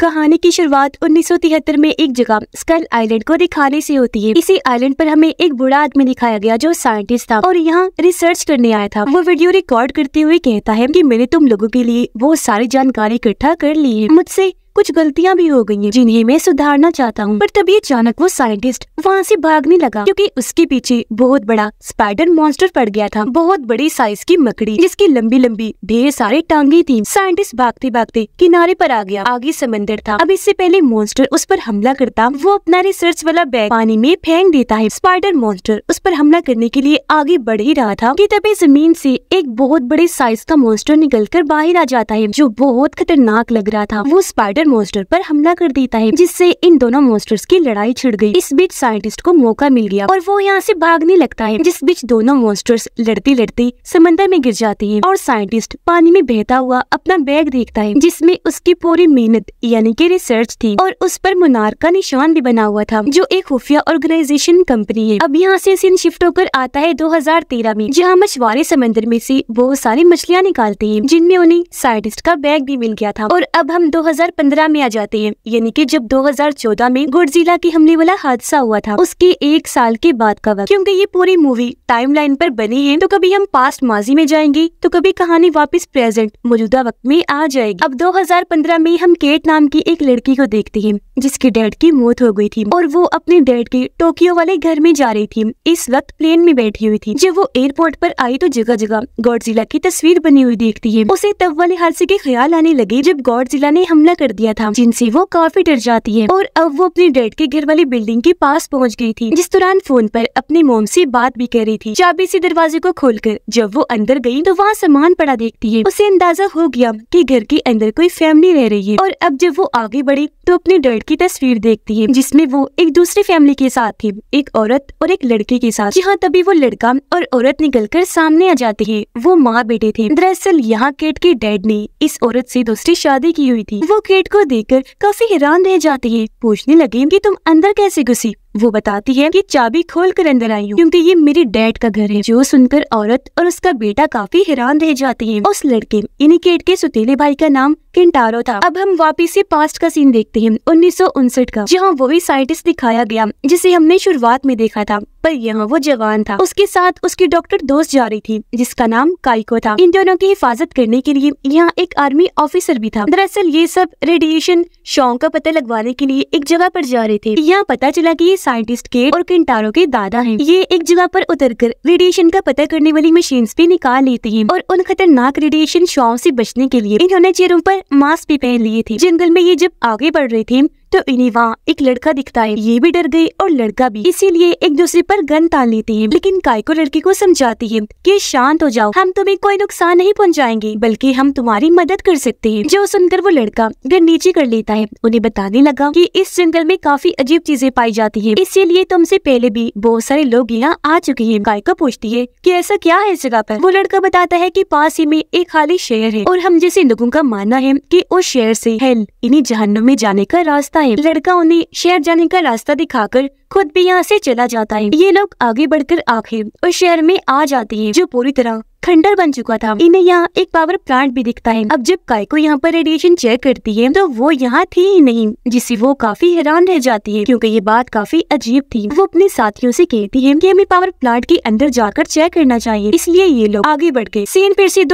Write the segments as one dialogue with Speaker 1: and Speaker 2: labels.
Speaker 1: कहानी की शुरुआत 1973 में एक जगह स्कल आइलैंड को दिखाने से होती है इसी आइलैंड पर हमें एक बुरा आदमी दिखाया गया जो साइंटिस्ट था और यहाँ रिसर्च करने आया था वो वीडियो रिकॉर्ड करते हुए कहता है कि मैंने तुम लोगों के लिए वो सारी जानकारी इकट्ठा कर ली है मुझसे कुछ गलतियाँ भी हो गई हैं जिन्हें मैं सुधारना चाहता हूँ पर तभी अचानक वो साइंटिस्ट वहाँ से भागने लगा क्योंकि उसके पीछे बहुत बड़ा स्पाइडर मॉन्स्टर पड़ गया था बहुत बड़ी साइज की मकड़ी जिसकी लंबी लंबी ढेर सारी टांगे थी साइंटिस्ट भागते भागते किनारे पर आ गया आगे समंदर था अब इससे पहले मॉन्स्टर उस पर हमला करता वो अपना रिसर्च वाला बैग पानी में फेंक देता है स्पाइडर मॉन्स्टर उस पर हमला करने के लिए आगे बढ़ ही रहा था कि तभी जमीन से एक बहुत बड़े साइज का मॉन्स्टर कर बाहर आ जाता है जो बहुत खतरनाक लग रहा था वो स्पाइडर जूपिटर मोस्टर पर हमला कर देता है जिससे इन दोनों मोस्टर्स की लड़ाई छिड़ गई इस बीच साइंटिस्ट को मौका मिल गया और वो यहाँ से भागने लगता है जिस बीच दोनों मोस्टर्स लड़ते लड़ते समंदर में गिर जाती है और साइंटिस्ट पानी में बहता हुआ अपना बैग देखता है जिसमे उसकी पूरी मेहनत यानी की रिसर्च थी और उस पर मुनार का निशान भी बना हुआ था जो एक खुफिया ऑर्गेनाइजेशन कंपनी है अब यहाँ ऐसी सीन शिफ्ट होकर आता है दो में जहाँ मछुआरे समंदर में ऐसी बहुत सारी मछलियाँ निकालते है जिनमें उन्हें साइंटिस्ट का बैग भी मिल गया था और अब हम 2015 में आ जाते हैं यानी कि जब 2014 में गुड़जिला के हमले वाला हादसा हुआ था उसके एक साल के बाद का वक्त क्योंकि ये पूरी मूवी टाइमलाइन पर बनी है तो कभी हम पास्ट माजी में जाएंगे तो कभी कहानी वापस प्रेजेंट मौजूदा वक्त में आ जाएगी अब 2015 में हम केट नाम की एक लड़की को देखते है जिसके डैड की मौत हो गयी थी और वो अपने डैड के टोक्यो वाले घर में जा रही थी इस वक्त प्लेन में बैठी हुई थी जब वो एयरपोर्ट आरोप आई तो जगह जगह गौडजिला की तस्वीर बनी हुई देखती है उसे तब वाले हादसे के ख्याल आने लगे जब जिला ने हमला कर दिया दिया था जिनसे वो काफी डर जाती है और अब वो अपने डैड के घर वाली बिल्डिंग के पास पहुंच गई थी जिस दौरान फोन पर अपने मोम से बात भी कर रही थी चाबी से दरवाजे को खोलकर जब वो अंदर गई तो वहाँ सामान पड़ा देखती है उसे अंदाजा हो गया कि घर के अंदर कोई फैमिली रह रही है और अब जब वो आगे बढ़ी तो अपने डैड की तस्वीर देखती है जिसमे वो एक दूसरी फैमिली के साथ थी एक औरत और एक लड़के के साथ यहाँ तभी वो लड़का और औरत निकल कर सामने आ जाती है वो माँ बेटे थे दरअसल यहाँ केट के डैड ने इस औरत ऐसी दूसरी शादी की हुई थी वो केट को देखकर काफी हैरान रह जाती है पूछने लगे कि तुम अंदर कैसे घुसी वो बताती है कि चाबी खोल कर अंदर आई हूँ क्योंकि ये मेरे डैड का घर है जो सुनकर औरत और उसका बेटा काफी हैरान रह जाते हैं उस लड़के इनिकेट के सुतेले भाई का नाम किंटारो था अब हम वापिस पास्ट का सीन देखते हैं उन्नीस का जहाँ वो भी साइंटिस्ट दिखाया गया जिसे हमने शुरुआत में देखा था पर यहाँ वो जवान था उसके साथ उसकी डॉक्टर दोस्त जा रही थी जिसका नाम काइको था इन दोनों की हिफाजत करने के लिए यहाँ एक आर्मी ऑफिसर भी था दरअसल ये सब रेडिएशन शौक का पता लगवाने के लिए एक जगह पर जा रहे थे यहाँ पता चला की साइंटिस्ट के और किंटारो के दादा हैं। ये एक जगह पर उतरकर रेडिएशन का पता करने वाली मशीन भी निकाल लेते हैं और उन खतरनाक रेडिएशन शॉव से बचने के लिए इन्होंने चेहरों पर मास्क भी पहन लिए थे जंगल में ये जब आगे बढ़ रहे थे तो इन्हें वहाँ एक लड़का दिखता है ये भी डर गई और लड़का भी इसीलिए एक दूसरे पर गन तान लेते हैं लेकिन कायको लड़के को समझाती है कि शांत हो जाओ हम तुम्हें कोई नुकसान नहीं पहुँचाएंगे बल्कि हम तुम्हारी मदद कर सकते हैं जो सुनकर वो लड़का घर नीचे कर लेता है उन्हें बताने लगा की इस जंगल में काफी अजीब चीजें पाई जाती है इसीलिए तुमसे पहले भी बहुत सारे लोग यहाँ आ चुके हैं कायको पूछती है की ऐसा क्या है इस जगह पर वो लड़का बताता है की पास ही में एक खाली शहर है और हम जैसे लोगों का मानना है की उस शहर से हेल इन्हें जहन्नुम में जाने का रास्ता है लड़का उन्हें शहर जाने का रास्ता दिखाकर खुद भी यहाँ से चला जाता है ये लोग आगे बढ़कर आखिर उस शहर में आ जाते हैं जो पूरी तरह खंडर बन चुका था इन्हें यहाँ एक पावर प्लांट भी दिखता है अब जब कायको यहाँ पर रेडिएशन चेक करती है तो वो यहाँ थी ही नहीं जिससे वो काफी हैरान रह जाती है क्योंकि ये बात काफी अजीब थी वो अपने साथियों से कहती है कि हमें पावर प्लांट के अंदर जाकर चेक करना चाहिए इसलिए ये लोग आगे बढ़ गए सीन फिर से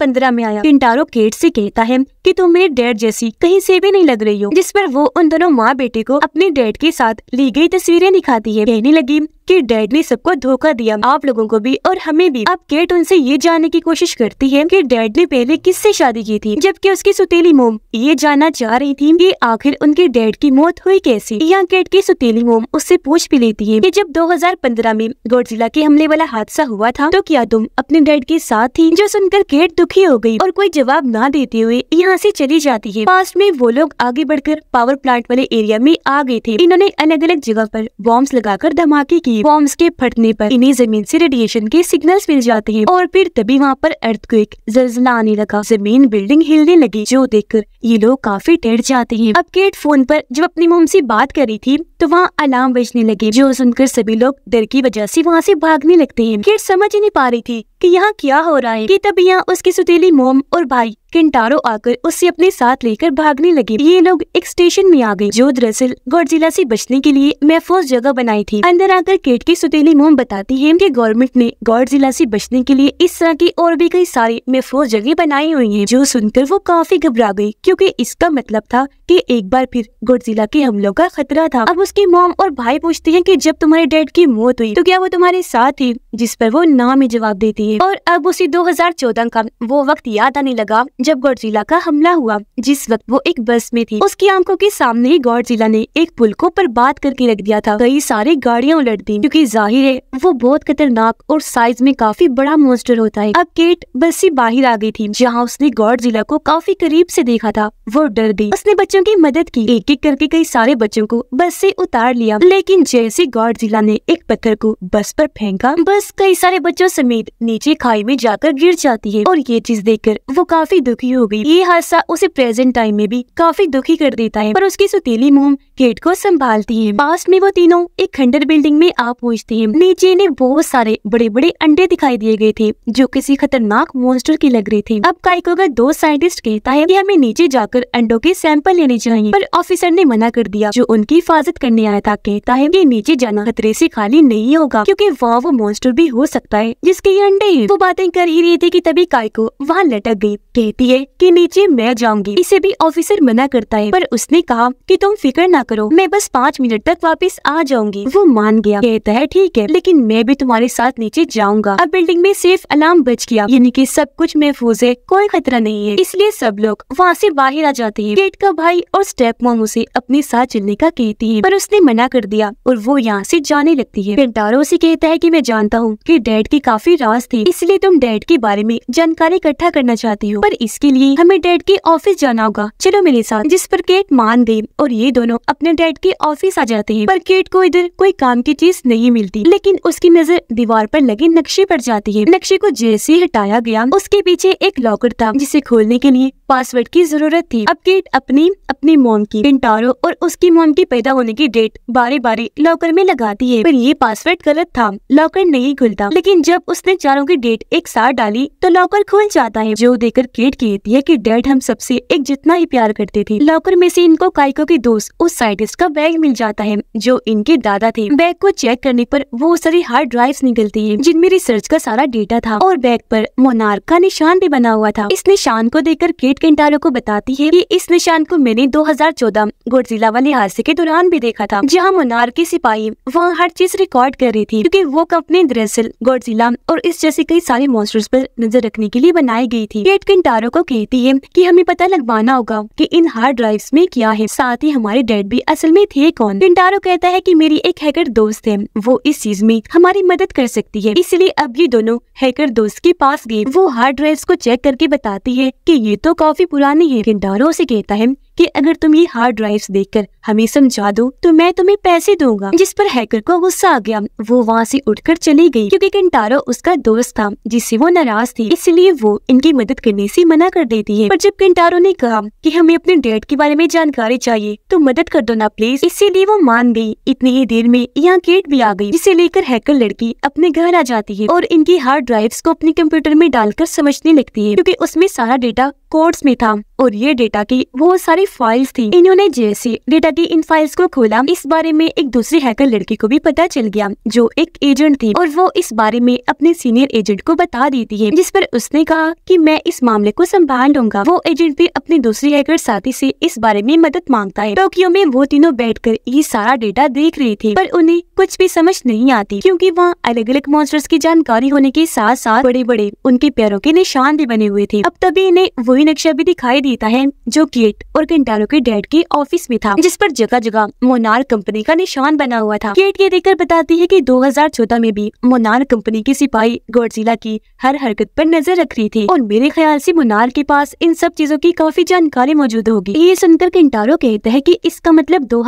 Speaker 1: पंद्रह में आया पिंटारो केट से कहता है कि तुम मेरे डैड जैसी कहीं से भी नहीं लग रही हो जिस पर वो उन दोनों माँ बेटे को अपने डैड के साथ ली गई तस्वीरें दिखाती है कहने लगी कि डैड ने सबको धोखा दिया आप लोगों को भी और हमें भी अब केट उनसे ये जानने की कोशिश करती है कि डैड ने पहले किससे शादी की थी जबकि उसकी सुतीली मोम ये जानना चाह रही थी कि आखिर उनके डैड की मौत हुई कैसे यहाँ केट की सुतीली मोम उससे पूछ भी लेती है कि जब 2015 में गोडजिला के हमले वाला हादसा हुआ था तो क्या तुम अपने डैड के साथ थी जो सुनकर केट दुखी हो गयी और कोई जवाब न देते हुए यहाँ ऐसी चली जाती है पास्ट में वो लोग आगे बढ़कर पावर प्लांट वाले एरिया में आ गए थे इन्होंने अलग अलग जगह पर बॉम्ब लगाकर धमाके किए की बॉम्ब के फटने पर इन्हें जमीन से रेडिएशन के सिग्नल्स मिल जाते हैं और फिर तभी वहाँ पर क्विक जल्जला आने लगा जमीन बिल्डिंग हिलने लगी जो देखकर ये लोग काफी डर जाते हैं अब केट फोन पर जब अपनी मोम से बात कर रही थी तो वहाँ अलार्म बजने लगे जो सुनकर सभी लोग डर की वजह से वहाँ से भागने लगते हैं केट समझ ही नहीं पा रही थी कि यहाँ क्या हो रहा है कि तब यहाँ उसकी सुतीली मोम और भाई किंटारो आकर उसे अपने साथ लेकर भागने लगे ये लोग एक स्टेशन में आ गए जो दरअसल गौरजिला से बचने के लिए महफूज जगह बनाई थी अंदर आकर केट की सुतीली मोम बताती है कि गवर्नमेंट ने गौरजिला से बचने के लिए इस तरह की और भी कई सारी महफूज जगह बनाई हुई है जो सुनकर वो काफी घबरा गयी क्यूँकी इसका मतलब था की एक बार फिर गौरजिला के हमलों का खतरा था अब उसकी मोम और भाई पूछते है की जब तुम्हारे डैड की मौत हुई तो क्या वो तुम्हारे साथ ही जिस पर वो नाम ही जवाब देती है और अब उसे 2014 का वो वक्त याद आने लगा जब जिला का हमला हुआ जिस वक्त वो एक बस में थी उसकी आंखों के सामने ही जिला ने एक पुल को बर्बाद करके रख दिया था कई सारी गाड़ियाँ उलट दी क्यूँकी जाहिर है वो बहुत खतरनाक और साइज में काफी बड़ा मोस्टर होता है अब केट बस ऐसी बाहर आ गई थी जहाँ उसने जिला को काफी करीब ऐसी देखा था वो डर गई उसने बच्चों की मदद की एक एक करके कई सारे बच्चों को बस ऐसी उतार लिया लेकिन जैसे जिला ने एक पत्थर को बस आरोप फेंका बस बस कई सारे बच्चों समेत नीचे खाई में जाकर गिर जाती है और ये चीज देखकर वो काफी दुखी हो गई ये हादसा उसे प्रेजेंट टाइम में भी काफी दुखी कर देता है पर उसकी सुतीली मोम गेट को संभालती है पास में वो तीनों एक खंडर बिल्डिंग में आ पहुँचते हैं नीचे ने बहुत सारे बड़े बड़े अंडे दिखाई दिए गए थे जो किसी खतरनाक मोन्स्टर की लग रही थी अब काइको का दो साइंटिस्ट कहता है की हमें नीचे जाकर अंडों के सैंपल लेने चाहिए पर ऑफिसर ने मना कर दिया जो उनकी हिफाजत करने आया था कहता है की नीचे जाना खतरे ऐसी खाली नहीं होगा क्यूँकी वहाँ वो मोन्स्टर भी हो सकता है जिसके ये अंडे हैं वो बातें कर ही रही थी कि तभी काय को वहाँ लटक गई कहती है कि नीचे मैं जाऊंगी इसे भी ऑफिसर मना करता है पर उसने कहा कि तुम फिक्र ना करो मैं बस पाँच मिनट तक वापस आ जाऊंगी वो मान गया कहता है ठीक है लेकिन मैं भी तुम्हारे साथ नीचे जाऊंगा अब बिल्डिंग में सिर्फ अलार्म बच गया यानी कि सब कुछ महफूज है कोई खतरा नहीं है इसलिए सब लोग वहाँ से बाहर आ जाते हैं गेट का भाई और स्टेप मोम उसे अपने साथ चलने का कहती है पर उसने मना कर दिया और वो यहाँ से जाने लगती है डारो उसे कहता है की मैं जानता जानता हूँ कि डैड की काफी रास थी इसलिए तुम डैड के बारे में जानकारी इकट्ठा करना चाहती हो पर इसके लिए हमें डैड के ऑफिस जाना होगा चलो मेरे साथ जिस पर केट मान दे और ये दोनों अपने डैड के ऑफिस आ जाते हैं पर केट को इधर कोई काम की चीज नहीं मिलती लेकिन उसकी नजर दीवार पर लगे नक्शे पर जाती है नक्शे को जैसे ही हटाया गया उसके पीछे एक लॉकर था जिसे खोलने के लिए पासवर्ड की जरूरत थी अब केट अपनी अपनी मोम की पिंटारो और उसकी मोम की पैदा होने की डेट बारी बारी लॉकर में लगाती है पर ये पासवर्ड गलत था लॉकर नहीं नहीं खुलता लेकिन जब उसने चारों की डेट एक साथ डाली तो लॉकर खुल जाता है जो देखकर केट कहती है कि डैड हम सबसे एक जितना ही प्यार करते थे लॉकर में से इनको काइको के दोस्त उस साइंटिस्ट का बैग मिल जाता है जो इनके दादा थे बैग को चेक करने पर वो सारी हार्ड ड्राइव निकलती है जिनमें रिसर्च का सारा डेटा था और बैग पर मोनार का निशान भी बना हुआ था इस निशान को देखकर केट कंटारो को बताती है कि इस निशान को मैंने 2014 गुड़जिला वाले हादसे के दौरान भी देखा था जहाँ मोनार के सिपाही वहाँ हर चीज रिकॉर्ड कर रही थी क्योंकि वो कंपनी रेसल गोडजिला और इस जैसे कई सारे मॉन्स्टर्स पर नजर रखने के लिए बनाई गई थी केट किन्टारो को कहती है कि हमें पता लगवाना होगा कि इन हार्ड ड्राइव्स में क्या है साथ ही हमारे डैड भी असल में थे कौन किन्टारो कहता है की मेरी एक हैकर दोस्त है वो इस चीज में हमारी मदद कर सकती है इसलिए अब ये दोनों हैकर दोस्त के पास गए वो हार्ड ड्राइव को चेक करके बताती है की ये तो काफी पुरानी है किन्टारो ऐसी कहता है कि अगर तुम ये हार्ड ड्राइव देखकर हमें समझा दो तो मैं तुम्हें पैसे दूंगा जिस पर हैकर को गुस्सा आ गया वो वहाँ से उठकर चली गई क्योंकि कंटारो उसका दोस्त था जिससे वो नाराज थी इसलिए वो इनकी मदद करने से मना कर देती है पर जब कंटारो ने कहा कि हमें अपने डेट के बारे में जानकारी चाहिए तो मदद कर दो ना प्लीज इसीलिए वो मान गई इतनी ही देर में यहाँ केट भी आ गई जिसे लेकर हैकर लड़की अपने घर आ जाती है और इनकी हार्ड ड्राइव को अपने कंप्यूटर में डालकर समझने लगती है क्यूँकी उसमें सारा डेटा कोर्ट्स में था और ये डेटा की बहुत सारी फाइल्स थी इन्होंने जैसे डेटा की इन फाइल्स को खोला इस बारे में एक दूसरी हैकर लड़की को भी पता चल गया जो एक एजेंट थी और वो इस बारे में अपने सीनियर एजेंट को बता देती है जिस पर उसने कहा कि मैं इस मामले को संभाल लूंगा वो एजेंट भी अपने दूसरी हैकर साथी ऐसी इस बारे में मदद मांगता है टोक्यो में वो तीनों कर ये सारा डेटा देख रही थी पर उन्हें कुछ भी समझ नहीं आती क्यूँकी वहाँ अलग अलग मॉन्स्टर्स की जानकारी होने के साथ साथ बड़े बड़े उनके पैरों के निशान भी बने हुए थे अब तभी इन्हें वो कोई नक्शा भी दिखाई देता है जो गेट और कंटारो के डैड के ऑफिस में था जिस पर जगह जगह मोनार कंपनी का निशान बना हुआ था गेट ये देखकर बताती है कि 2014 में भी मोनार कंपनी के सिपाही गौरजिला की हर हरकत पर नजर रख रही थी और मेरे ख्याल से मोनार के पास इन सब चीजों की काफी जानकारी मौजूद होगी ये सुनकर कंटारो कहता है की इसका मतलब दो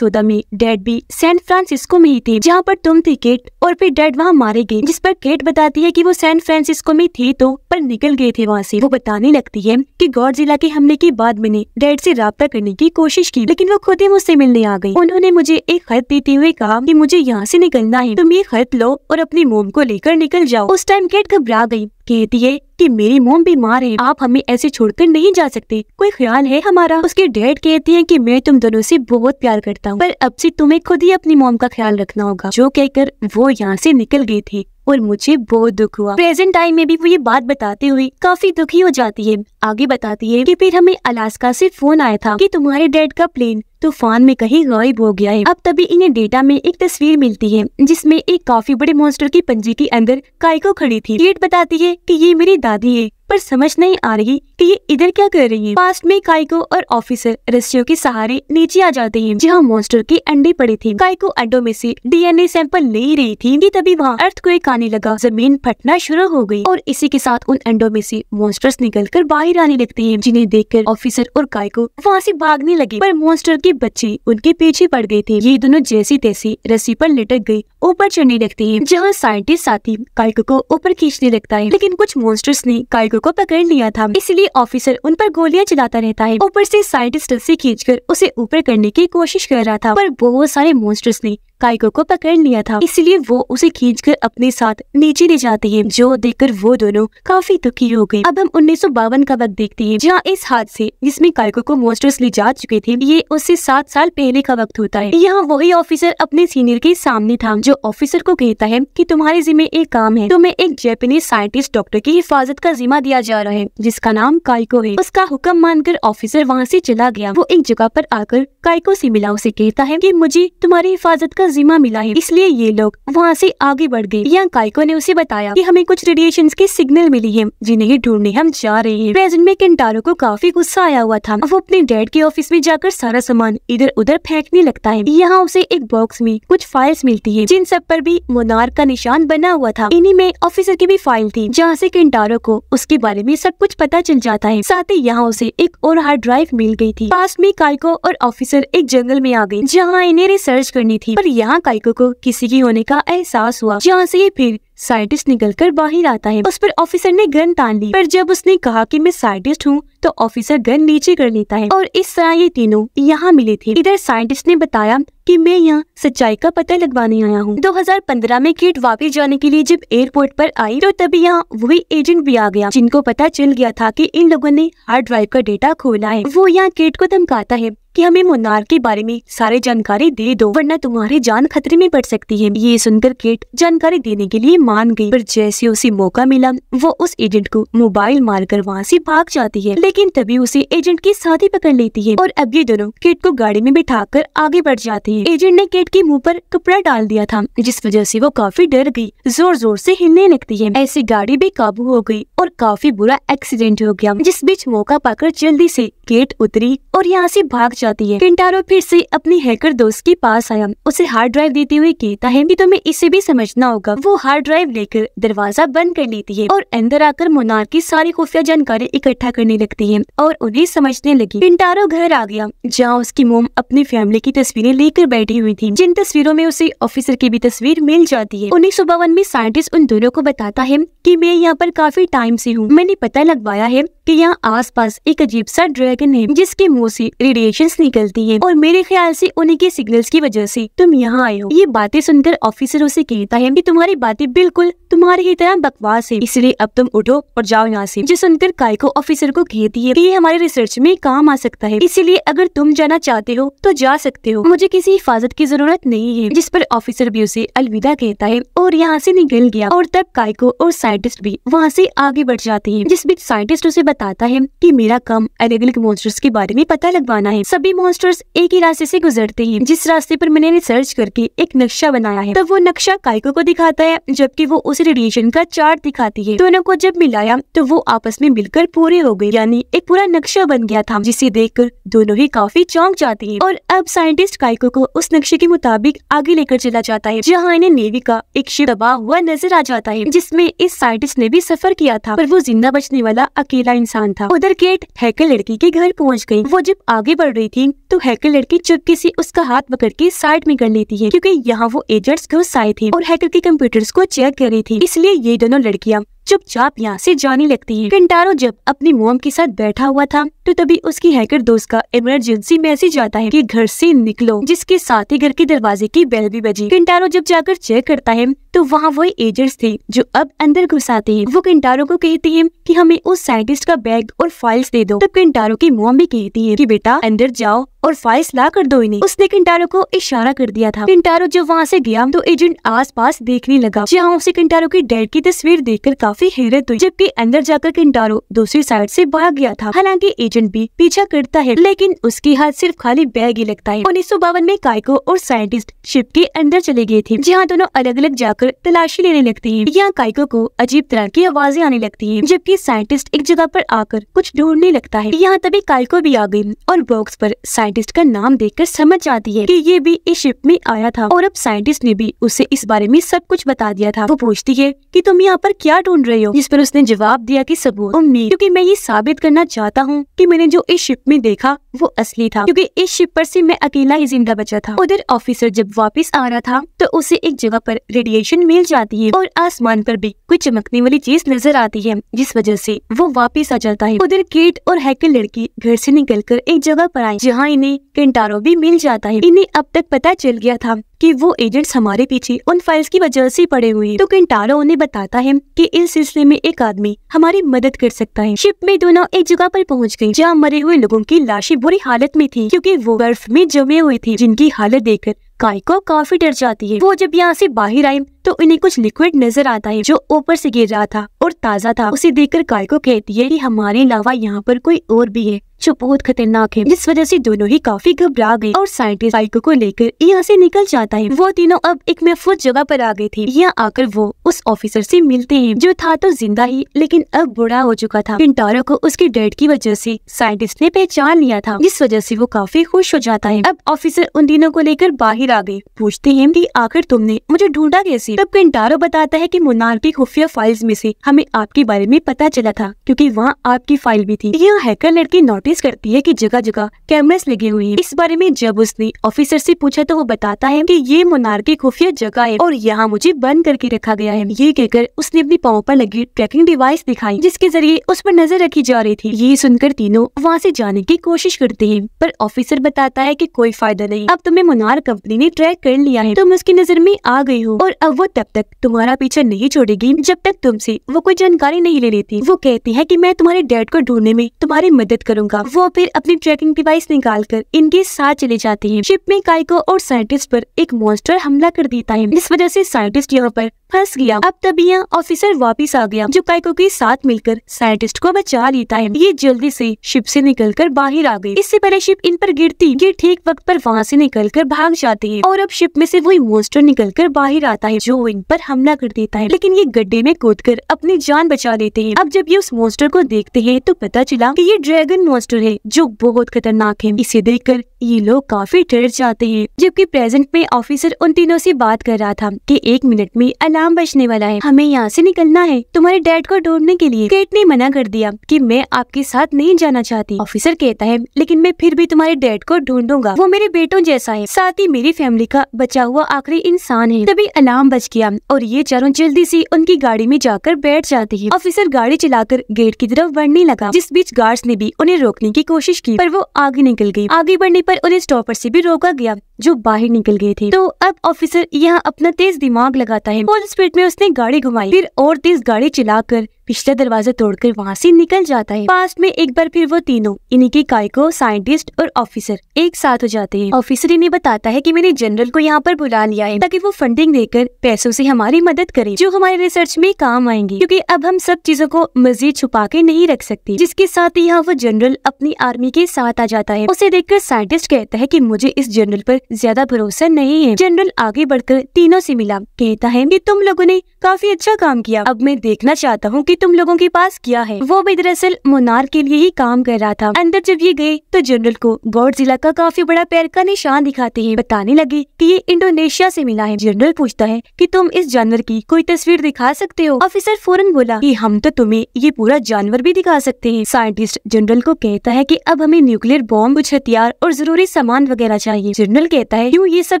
Speaker 1: में डैड भी सैन फ्रांसिस्को में ही थे जहाँ पर तुम थी केट और फिर डैड वहाँ मारे गए जिस पर केट बताती है की वो सैन फ्रांसिस्को में थी तो पर निकल गए थे वहाँ ऐसी वो बताने लगती है कि गौर जिला के हमले के बाद मैंने डैड से रबता करने की कोशिश की लेकिन वो खुद ही मुझसे मिलने आ गई उन्होंने मुझे एक खत देते हुए कहा कि मुझे यहाँ से निकलना है तुम ये खत लो और अपने मोम को लेकर निकल जाओ उस टाइम कैट घबरा गई कहती है कि मेरी मोम बीमार है आप हमें ऐसे छोड़कर नहीं जा सकते कोई ख्याल है हमारा उसके डैड कहती है कि मैं तुम दोनों से बहुत प्यार करता हूँ पर अब से तुम्हें खुद ही अपनी मोम का ख्याल रखना होगा जो कहकर वो यहाँ से निकल गए थे और मुझे बहुत दुख हुआ प्रेजेंट टाइम में भी वो ये बात बताते हुए काफी दुखी हो जाती है आगे बताती है कि फिर हमें अलास्का से फोन आया था कि तुम्हारे डैड का प्लेन तूफान में कहीं गायब हो गया है अब तभी इन्हें डेटा में एक तस्वीर मिलती है जिसमे एक काफी बड़े मॉन्स्टर की पंजी के अंदर कायको खड़ी थी डेट बताती है की ये मेरी दादी है पर समझ नहीं आ रही कि ये इधर क्या कर रही है पास्ट में काइको और ऑफिसर रस्सियों के सहारे नीचे आ जाते हैं जहाँ मॉन्स्टर के अंडे पड़े थी काइको अंडो में से डीएनए सैंपल ले रही थी कि तभी वहाँ अर्थ को एक आने लगा जमीन फटना शुरू हो गई और इसी के साथ उन अंडो में से मॉन्स्टर्स निकल कर बाहर आने लगते हैं जिन्हें कर ऑफिसर और काइको वहाँ से भागने लगे पर मॉन्स्टर के बच्चे उनके पीछे पड़ गए थे ये दोनों जैसी तैसी रस्सी पर लटक गयी ऊपर चढ़ने लगते हैं जहाँ साइंटिस्ट साथी कार्गो को ऊपर खींचने लगता है लेकिन कुछ मोस्टर्स ने कायको को पकड़ लिया था इसलिए ऑफिसर उन पर गोलियां चलाता रहता है ऊपर से साइंटिस्ट रस्सी खींचकर उसे ऊपर करने की कोशिश कर रहा था पर बहुत सारे मोस्टर्स ने काइको को पकड़ लिया था इसलिए वो उसे कर अपने साथ नीचे ले जाते हैं जो देखकर वो दोनों काफी दुखी हो गए अब हम उन्नीस का वक्त देखते हैं जहाँ इस हादसे जिसमे कायको को मोस्टर्स ले जा चुके थे ये उससे सात साल पहले का वक्त होता है यहाँ वही ऑफिसर अपने सीनियर के सामने था जो ऑफिसर को कहता है की तुम्हारे जिम्मे एक काम है तुम्हें एक जैपनीज साइंटिस्ट डॉक्टर की हिफाजत का जिम्मा दिया जा रहा है जिसका नाम काइको है उसका हुक्म मानकर ऑफिसर वहाँ ऐसी चला गया वो एक जगह आरोप आकर काइको से मिला उसे कहता है की मुझे तुम्हारी हिफाजत का जिम्मा मिला है इसलिए ये लोग वहाँ से आगे बढ़ गए यहाँ काइको ने उसे बताया कि हमें कुछ रेडिएशन के सिग्नल मिली है जिन्हें ढूंढने हम जा रहे हैं प्रेजेंट में किन्टारो को काफी गुस्सा आया हुआ था वो अपने डैड के ऑफिस में जाकर सारा सामान इधर उधर फेंकने लगता है यहाँ उसे एक बॉक्स में कुछ फाइल्स मिलती है जिन सब पर भी मोनार का निशान बना हुआ था इन्हीं में ऑफिसर की भी फाइल थी जहाँ से किन्टारो को उसके बारे में सब कुछ पता चल जाता है साथ ही यहाँ उसे एक और हार्ड ड्राइव मिल गई थी पास में काइको और ऑफिसर एक जंगल में आ गए जहाँ इन्हें रिसर्च करनी थी पर यहाँ काइको को किसी की होने का एहसास हुआ जहाँ से ये फिर साइंटिस्ट निकलकर बाहर आता है उस पर ऑफिसर ने गन तान ली पर जब उसने कहा कि मैं साइंटिस्ट हूँ तो ऑफिसर गन नीचे कर लेता है और इस तरह ये तीनों यहाँ मिले थे इधर साइंटिस्ट ने बताया कि मैं यहाँ सच्चाई का पता लगवाने आया हूँ 2015 में किट वापस जाने के लिए जब एयरपोर्ट पर आई तो तभी यहाँ वही एजेंट भी आ गया जिनको पता चल गया था की इन लोगों ने हार्ड ड्राइव का डेटा खोला है वो यहाँ किट को धमकाता है कि हमें मुन्नार के बारे में सारी जानकारी दे दो वरना तुम्हारी जान खतरे में पड़ सकती है ये सुनकर केट जानकारी देने के लिए मान गई पर जैसे उसे मौका मिला वो उस एजेंट को मोबाइल मारकर वहाँ से भाग जाती है लेकिन तभी उसे एजेंट की साथी पकड़ लेती है और अब ये दोनों केट को गाड़ी में बिठा कर आगे बढ़ जाती है एजेंट ने केट के मुँह पर कपड़ा डाल दिया था जिस वजह से वो काफी डर गई जोर जोर से हिलने लगती है ऐसी गाड़ी भी काबू हो गयी और काफी बुरा एक्सीडेंट हो गया जिस बीच मौका पाकर जल्दी से केट उतरी और यहाँ से भाग जाती है किंटारो फिर से अपनी हैकर दोस्त के पास आया उसे हार्ड ड्राइव देते हुए कहता है भी तुम्हें इसे भी समझना होगा वो हार्ड ड्राइव लेकर दरवाजा बंद कर लेती है और अंदर आकर मोनार की सारी खुफिया जानकारी इकट्ठा करने लगती है और उन्हें समझने लगी किंटारो घर आ गया जहाँ उसकी मोम अपनी फैमिली की तस्वीरें लेकर बैठी हुई थी जिन तस्वीरों में उसे ऑफिसर की भी तस्वीर मिल जाती है उन्नीस में साइंटिस्ट उन दोनों को बताता है की मैं यहाँ पर काफी टाइम ऐसी हूँ मैंने पता लगवाया है कि यहाँ आसपास एक अजीब सा ड्रैगन है जिसके मुंह से रेडिएशन निकलती है और मेरे ख्याल से उन्हीं के सिग्नल्स की वजह से तुम यहाँ आए हो ये बातें सुनकर ऑफिसरों उसे कहता है कि तुम्हारी बातें बिल्कुल तुम्हारी ही तरह बकवास है इसलिए अब तुम उठो और जाओ यहाँ से जो सुनकर कायको ऑफिसर को कहती है कि ये हमारे रिसर्च में काम आ सकता है इसीलिए अगर तुम जाना चाहते हो तो जा सकते हो मुझे किसी हिफाजत की जरूरत नहीं है जिस पर ऑफिसर भी उसे अलविदा कहता है और यहाँ से निकल गया और तब कायको और साइंटिस्ट भी वहाँ से आगे बढ़ जाती है जिस बीच साइंटिस्ट उसे बताता है कि मेरा काम अलग अलग मॉन्स्टर्स के बारे में पता लगवाना है सभी मॉन्स्टर्स एक ही रास्ते से गुजरते हैं जिस रास्ते पर मैंने रिसर्च करके एक नक्शा बनाया है तब वो नक्शा काइको को दिखाता है जबकि वो उस रेडिएशन का चार्ट दिखाती है दोनों को जब मिलाया तो वो आपस में मिलकर पूरे हो गए यानी एक पूरा नक्शा बन गया था जिसे देख दोनों ही काफी चौंक जाते हैं और अब साइंटिस्ट काइको को उस नक्शे के मुताबिक आगे लेकर चला जाता है जहाँ इन्हें नेवी का एक शिव दबा हुआ नजर आ जाता है जिसमे इस साइंटिस्ट ने भी सफर किया था पर वो जिंदा बचने वाला अकेला इंसान था उधर केट हैकर लड़की के घर पहुंच गई वो जब आगे बढ़ रही थी तो हैकर लड़की चुपके से उसका हाथ पकड़ के साइड में कर लेती है क्योंकि यहाँ वो एजेंट्स घुस आए थे और हैकर के कंप्यूटर्स को चेक कर रही थी इसलिए ये दोनों लड़कियाँ चुपचाप यहाँ से जाने लगती है पिंटारो जब अपनी मोम के साथ बैठा हुआ था तो तभी उसकी हैकर दोस्त का इमरजेंसी मैसेज आता है कि घर से निकलो जिसके साथ ही घर के दरवाजे की बेल भी बजी पिंटारो जब जाकर चेक करता है तो वहाँ वही एजेंट्स थे जो अब अंदर घुस आते हैं वो किंटारो को कहती है कि हमें उस साइंटिस्ट का बैग और फाइल्स दे दो तब किंटारो की मोम भी कहती है कि बेटा अंदर जाओ और फाइस ला कर दो इन्हें उसने किंटारो को इशारा कर दिया था किंटारो जब वहाँ से गया तो एजेंट आसपास देखने लगा जहाँ उसे किंटारो की डैड की तस्वीर देखकर काफी हैरत हुई जबकि अंदर जाकर किंटारो दूसरी साइड से भाग गया था हालांकि एजेंट भी पीछा करता है लेकिन उसकी हाथ सिर्फ खाली बैग ही लगता है उन्नीस में कायको और साइंटिस्ट शिप के अंदर चले गए थे जहाँ दोनों अलग अलग जाकर तलाशी लेने लगते हैं यहाँ कायको को अजीब तरह की आवाजें आने लगती है जबकि साइंटिस्ट एक जगह पर आकर कुछ ढूंढने लगता है यहाँ तभी कायको भी आ गई और बॉक्स पर साइंट साइंटिस्ट का नाम देखकर समझ जाती है कि ये भी इस शिप में आया था और अब साइंटिस्ट ने भी उसे इस बारे में सब कुछ बता दिया था वो पूछती है कि तुम यहाँ पर क्या ढूंढ रहे हो जिस पर उसने जवाब दिया कि सबूत उम्मीद क्योंकि मैं ये साबित करना चाहता हूँ कि मैंने जो इस शिप में देखा वो असली था क्योंकि इस शिप पर से मैं अकेला ही जिंदा बचा था उधर ऑफिसर जब वापस आ रहा था तो उसे एक जगह पर रेडिएशन मिल जाती है और आसमान पर भी कोई चमकने वाली चीज नजर आती है जिस वजह से वो वापस आ जाता है उधर केट और हैकर लड़की घर से निकलकर एक जगह पर आई जहाँ इन्हें कंटारो भी मिल जाता है इन्हें अब तक पता चल गया था कि वो एजेंट्स हमारे पीछे उन फाइल्स की वजह से पड़े हुए हैं तो किंटारो उन्हें बताता है कि इस सिलसिले में एक आदमी हमारी मदद कर सकता है शिप में दोनों एक जगह पर पहुंच गयी जहाँ मरे हुए लोगों की लाशें बुरी हालत में थी क्योंकि वो बर्फ में जमे हुए थी जिनकी हालत देखकर को काफी डर जाती है वो जब यहाँ से बाहर आई तो उन्हें कुछ लिक्विड नजर आता है जो ऊपर से गिर रहा था और ताज़ा था उसे देखकर को कहती है कि हमारे अलावा यहाँ पर कोई और भी है जो बहुत खतरनाक है जिस वजह से दोनों ही काफी घबरा गए और साइंटिस्ट काइको को लेकर यहाँ से निकल जाता है वो तीनों अब एक महफूज जगह पर आ गए थे यहाँ आकर वो उस ऑफिसर से मिलते हैं जो था तो जिंदा ही लेकिन अब बुरा हो चुका था पिंटारो को उसकी डेथ की वजह से साइंटिस्ट ने पहचान लिया था जिस वजह से वो काफी खुश हो जाता है अब ऑफिसर उन तीनों को लेकर बाहर आ गई पूछते हैं कि आखिर तुमने मुझे ढूंढा कैसे तब कंटारो बताता है कि मुन्नार की खुफिया फाइल्स में से हमें आपके बारे में पता चला था क्योंकि वहाँ आपकी फाइल भी थी यह हैकर लड़की नोटिस करती है कि जगह जगह कैमरास लगे हुए हैं इस बारे में जब उसने ऑफिसर से पूछा तो वो बताता है कि ये मुन्नार की खुफिया जगह है और यहाँ मुझे बंद करके रखा गया है ये कहकर उसने अपनी पाँव पर लगी ट्रैकिंग डिवाइस दिखाई जिसके जरिए उस पर नजर रखी जा रही थी ये सुनकर तीनों वहाँ से जाने की कोशिश करते हैं पर ऑफिसर बताता है कि कोई फायदा नहीं अब तुम्हें मुनार कंपनी मैंने ट्रैक कर लिया है तुम उसकी नजर में आ गई हो और अब वो तब तक तुम्हारा पीछा नहीं छोड़ेगी जब तक तुमसे वो कोई जानकारी नहीं ले लेती वो कहती है की मैं तुम्हारे डैड को ढूंढने में तुम्हारी मदद करूंगा वो फिर अपनी ट्रैकिंग डिवाइस निकाल कर इनके साथ चले जाते हैं शिप में काइको और साइंटिस्ट आरोप एक मॉन्स्टर हमला कर देता है इस वजह ऐसी साइंटिस्ट यहाँ पर फंस गया अब तभी यहाँ ऑफिसर वापिस आ गया जो काइको के साथ मिलकर साइंटिस्ट को बचा लेता है ये जल्दी से शिप से निकलकर बाहर आ गई इससे पहले शिप इन पर गिरती ये ठीक वक्त पर वहाँ से निकलकर भाग जाती है और अब शिप में से वही मोस्टर निकल कर बाहर आता है जो इन पर हमला कर देता है लेकिन ये गड्ढे में कूद कर अपनी जान बचा लेते हैं अब जब ये उस मोस्टर को देखते हैं तो पता चला की ये ड्रैगन मोस्टर है जो बहुत खतरनाक है इसे देख कर ये लोग काफी डर जाते हैं जबकि प्रेजेंट में ऑफिसर उन तीनों से बात कर रहा था कि एक मिनट में अलार्म बजने वाला है हमें यहाँ से निकलना है तुम्हारे डैड को ढूंढने के लिए केट ने मना कर दिया कि मैं आपके साथ नहीं जाना चाहती ऑफिसर कहता है लेकिन मैं फिर भी तुम्हारे डैड को ढूंढूंगा वो मेरे बेटों जैसा है साथ ही मेरी पूरी फैमिली का बचा हुआ आखिरी इंसान है तभी अलार्म बच गया और ये चारों जल्दी से उनकी गाड़ी में जाकर बैठ जाती है ऑफिसर गाड़ी चलाकर गेट की तरफ बढ़ने लगा जिस बीच गार्ड्स ने भी उन्हें रोकने की कोशिश की पर वो आगे निकल गयी आगे बढ़ने पर उन्हें स्टॉपर से भी रोका गया जो बाहर निकल गए थे तो अब ऑफिसर यहाँ अपना तेज दिमाग लगाता है फुल स्पीड में उसने गाड़ी घुमाई फिर और तेज गाड़ी चलाकर पिछला दरवाजा तोड़कर वहाँ से निकल जाता है पास्ट में एक बार फिर वो तीनों इन्हीं के कायको साइंटिस्ट और ऑफिसर एक साथ हो जाते हैं ऑफिसर इन्हें बताता है कि मैंने जनरल को यहाँ पर बुला लिया है ताकि वो फंडिंग देकर पैसों से हमारी मदद करे जो हमारे रिसर्च में काम आएंगे क्योंकि अब हम सब चीजों को मजीद छुपा के नहीं रख सकते जिसके साथ ही यहाँ वो जनरल अपनी आर्मी के साथ आ जाता है उसे देख साइंटिस्ट कहता है की मुझे इस जनरल आरोप ज्यादा भरोसा नहीं है जनरल आगे बढ़कर तीनों से मिला कहता है कि तुम लोगों ने काफी अच्छा काम किया अब मैं देखना चाहता हूँ कि तुम लोगों के पास क्या है वो भी दरअसल मुनार के लिए ही काम कर रहा था अंदर जब ये गए तो जनरल को गौड जिला का काफी बड़ा पैर का निशान दिखाते है बताने लगे की ये इंडोनेशिया ऐसी मिला है जनरल पूछता है की तुम इस जानवर की कोई तस्वीर दिखा सकते हो ऑफिसर फौरन बोला की हम तो तुम्हे ये पूरा जानवर भी दिखा सकते है साइंटिस्ट जनरल को कहता है की अब हमें न्यूक्लियर बॉम्ब कुछ हथियार और जरूरी सामान वगैरह चाहिए जनरल कहता है क्यों ये सब